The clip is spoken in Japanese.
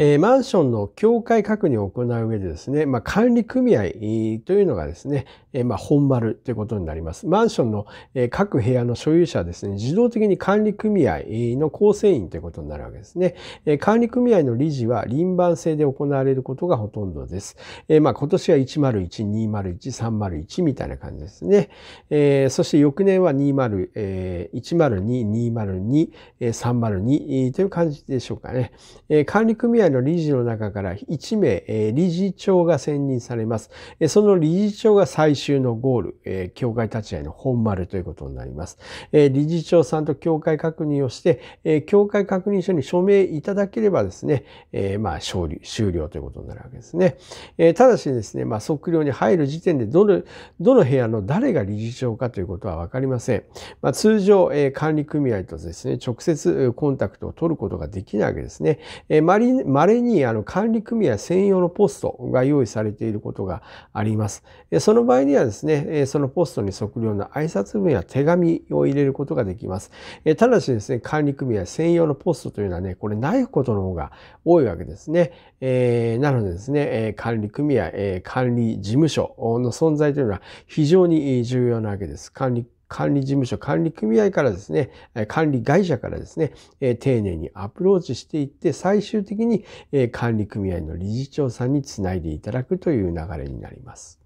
えー、マンションの境界確認を行う上でですね、まあ、管理組合というのがですね、えー、まあ、本丸ということになります。マンションの、各部屋の所有者はですね、自動的に管理組合の構成員ということになるわけですね。え管理組合の理事は輪番制で行われることがほとんどです。えまあ、今年は101、201、301みたいな感じですね。えそして翌年は20、え102、202、302という感じでしょうかね。え管理組合会の理事の中から1名、え理事長が選任されます。えその理事長が最終のゴール、え教会立ち会いの本丸ということになります。え理事長さんと教会確認をして、え教会確認書に署名いただければですね、えまあ、勝利、終了ということになるわけですね。えただしですね、まあ、測量に入る時点でどの、どの部屋の誰が理事長かということは分かりません。まあ、通常、え管理組合とですね、直接コンタクトを取ることができないわけですね。えマリ稀にあの管理組合専用のポストが用意されていることがあります。その場合にはですね、そのポストに測量の挨拶文や手紙を入れることができます。ただしですね、管理組合専用のポストというのはね、これないことの方が多いわけですね。えー、なのでですね、管理組合、管理事務所の存在というのは非常に重要なわけです。管理管理事務所、管理組合からですね、管理会社からですね、丁寧にアプローチしていって、最終的に管理組合の理事長さんにつないでいただくという流れになります。